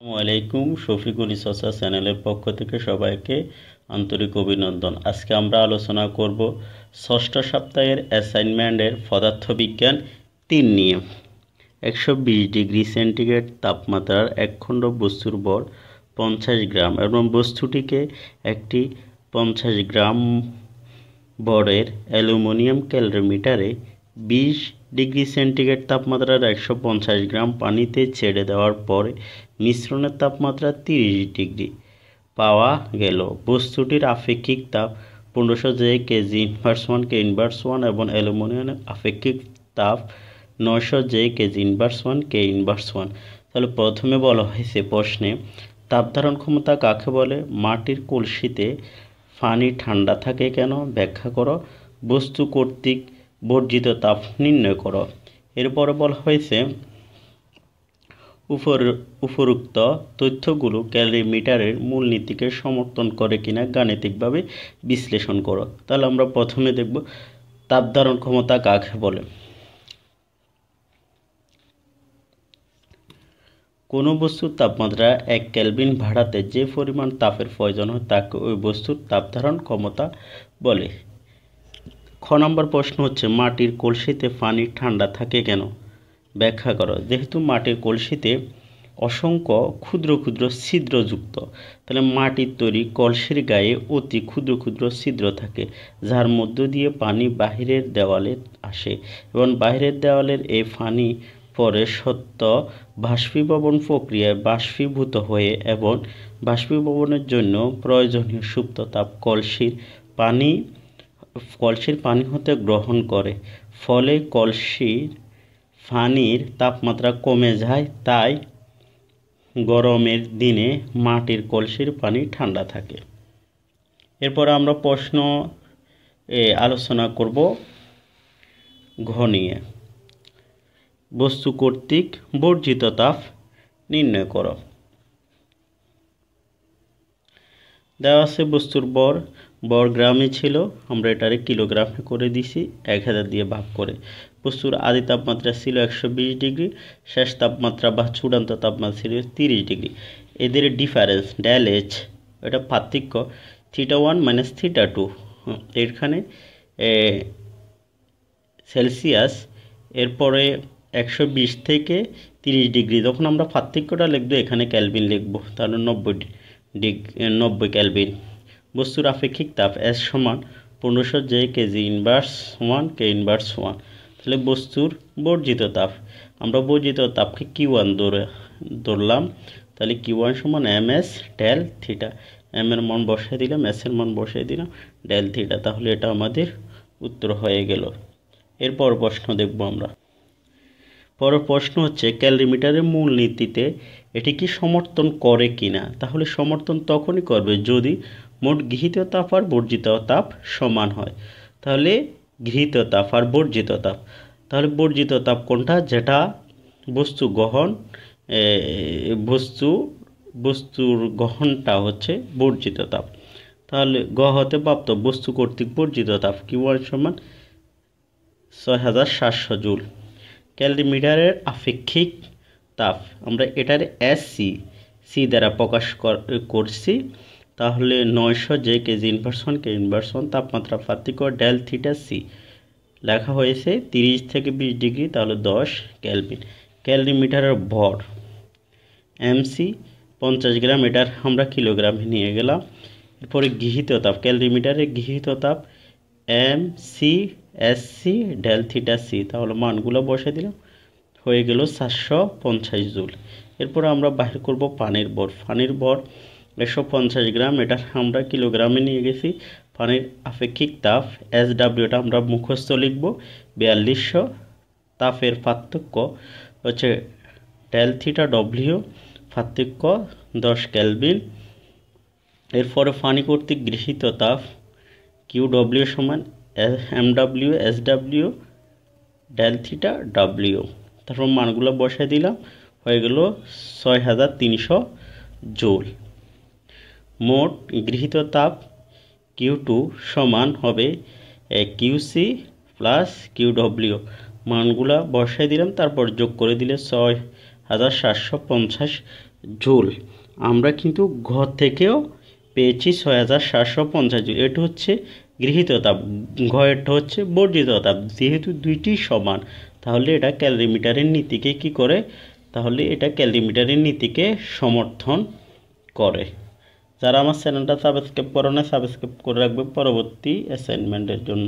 আসসালামু আলাইকুম শফিকুল ইসসা চ্যানেলের পক্ষ থেকে সবাইকে আন্তরিক অভিনন্দন আজকে আমরা আলোচনা করব ষষ্ঠ সপ্তাহের অ্যাসাইনমেন্টের পদার্থবিজ্ঞান তিন নিয়ে একশো বিশ ডিগ্রি সেন্টিগ্রেড তাপমাত্রার একখণ্ড বস্তুর বর পঞ্চাশ গ্রাম এবং বস্তুটিকে একটি পঞ্চাশ গ্রাম বরের অ্যালুমিনিয়াম ক্যালোমিটারে বিশ ডিগ্রি সেন্টিগ্রেড তাপমাত্রার একশো পঞ্চাশ গ্রাম পানিতে ছেড়ে দেওয়ার পরে মিশ্রণের তাপমাত্রা তিরিশ ডিগ্রি পাওয়া গেল বস্তুটির আপেক্ষিক তাপ পনেরোশো J kg inverse one K inverse one এবং অ্যালুমিনিয়ামের আপেক্ষিক তাপ নশো J kg inverse one K inverse one তাহলে প্রথমে বলা হয়েছে প্রশ্নে তাপ ধারণ ক্ষমতা কাকে বলে মাটির কলসিতে পানি ঠান্ডা থাকে কেন ব্যাখ্যা করো বস্তু কর্তৃক বর্জিত তাপ নির্ণয় করো এরপর বলা হয়েছে উপর উপরোক্ত তথ্যগুলো ক্যালোরিমিটারের মূলনীতিকে সমর্থন করে কিনা গাণিতিকভাবে বিশ্লেষণ করো তাহলে আমরা প্রথমে দেখব তাপধারণ ক্ষমতা কাকে বলে কোনো বস্তুর তাপমাত্রা এক ক্যালভিন ভাড়াতে যে পরিমাণ তাপের প্রয়োজন হয় তাকে ওই বস্তুর তাপধারণ ক্ষমতা বলে নম্বর প্রশ্ন হচ্ছে মাটির কলসিতে পানি ঠান্ডা থাকে কেন ব্যাখ্যা করো যেহেতু মাটির কলসিতে অসংখ্য ক্ষুদ্র ক্ষুদ্র ছিদ্রযুক্ত তাহলে মাটির তৈরি কলসির গায়ে অতি ক্ষুদ্র ক্ষুদ্র ছিদ্র থাকে যার মধ্য দিয়ে পানি বাহিরের দেওয়ালে আসে এবং বাহিরের দেওয়ালের এই পানি পরে সত্য বাষ্পীভবন প্রক্রিয়ায় বাষ্পীভূত হয়ে এবং বাষ্পীভবনের জন্য প্রয়োজনীয় সুপ্ত তাপ কলসির পানি কলসির পানি হতে গ্রহণ করে ফলে কলসির পানির তাপমাত্রা কমে যায় তাই গরমের দিনে মাটির কলসির পানি ঠান্ডা থাকে এরপর আমরা প্রশ্ন আলোচনা করব ঘ নিয়ে বস্তু কর্তৃক বর্জিত তাপ নির্ণয় করো দেওয়া আছে বস্তুর বর বর গ্রামে ছিল আমরা এটারে কিলোগ্রামে করে দিছি এক হাজার দিয়ে ভাগ করে বস্তুর আদি তাপমাত্রা ছিল একশো বিশ ডিগ্রি শেষ তাপমাত্রা বা চূড়ান্ত তাপমাত্রা ছিল তিরিশ ডিগ্রি এদের ডিফারেন্স ডেল এইচ এটা পার্থক্য theta one minus theta two এখানে সেলসিয়াস এরপরে একশো বিশ থেকে তিরিশ ডিগ্রি যখন আমরা পার্থক্যটা লিখবো এখানে ক্যালভিন লিখবো তাহলে নব্বই ডিগ নব্বই ক্যালভিন বস্তুর আপেক্ষিক তাপ এস সমান পনেরোশো J kg inverse one K inverse one তাহলে বস্তুর বর্জিত তাপ আমরা বর্জিত তাপকে কিউ ওয়ান ধরে ধরলাম তাহলে কিউ ওয়ান সমান M S del theta M এর মন বসাই দিলাম এস এর মন বসাই দিলাম ডেল থিটা তাহলে এটা আমাদের উত্তর হয়ে গেল এরপর প্রশ্ন দেখব আমরা পর প্রশ্ন হচ্ছে ক্যালরিমিটারের মূল নীতিতে এটি কি সমর্থন করে কিনা তাহলে সমর্থন তখনই করবে যদি মোট গৃহীত তাপ আর বর্জিত তাপ সমান হয় তাহলে গৃহীত তাপ আর বর্জিত তাপ তাহলে বর্জিত তাপ কোনটা যেটা বস্তু গ্রহণ বস্তু বস্তুর গ্রহণটা হচ্ছে বর্জিত তাপ তাহলে গ হতে প্রাপ্ত বস্তু কর্তৃক বর্জিত তাপ কিউয়ার সমান ছয় হাজার সাতশো জুল ক্যালরিমিটারের আপেক্ষিক তাপ আমরা এটার এস সি সি দ্বারা প্রকাশ করছি তাহলে নয়শো J kg inverse one K inverse one তাপমাত্রা পার্থক্য ডেল থিটা সি লেখা হয়েছে তিরিশ থেকে বিশ ডিগ্রি তাহলে দশ ক্যালভিন ক্যালরিমিটারের ভর এমসি পঞ্চাশ গ্রাম এটার আমরা কিলোগ্রামে নিয়ে গেলাম এরপরে গৃহীত তাপ ক্যালরিমিটারে গৃহীত তাপ M C S C del theta C তাহলে মানগুলো বসে দিলাম হয়ে গেল সাতশো পঞ্চাশ জুল এরপর আমরা বাহির করব পানির বর পানির বর একশো পঞ্চাশ গ্রাম এটা আমরা কিলোগ্রামে নিয়ে গেছি পানির আপেক্ষিক তাপ এস ডাব্লিউটা আমরা মুখস্থ লিখব বিয়াল্লিশশো তাপের পার্থক্য হচ্ছে ডেল ডব্লিউ পার্থক্য দশ ক্যালবিন এরপরে পানি কর্তৃক গৃহীত তাপ কিউ ডব্লিউ সমান M W S W del theta W তারপর মানগুলো বসাই দিলাম হয়ে গেল ছয় হাজার তিনশো জোল মোট গৃহীত তাপ কিউ টু সমান হবে কিউসি প্লাস কিউ ডব্লিউ মানগুলা বসায় দিলাম তারপর যোগ করে দিলে ছয় হাজার সাতশো পঞ্চাশ জুল আমরা কিন্তু ঘর থেকেও পেয়েছি ছয় হাজার সাতশো পঞ্চাশ জুল এটা হচ্ছে গৃহীত তাপ ঘরটা হচ্ছে বর্জিত তাপ যেহেতু দুইটি সমান তাহলে এটা ক্যালরিমিটারের নীতিকে কি করে তাহলে এটা ক্যালরিমিটারের নীতিকে সমর্থন করে যারা আমার চ্যানেলটা সাবস্ক্রাইব করে নেয় সাবস্ক্রাইব করে রাখবে পরবর্তী অ্যাসাইনমেন্টের জন্য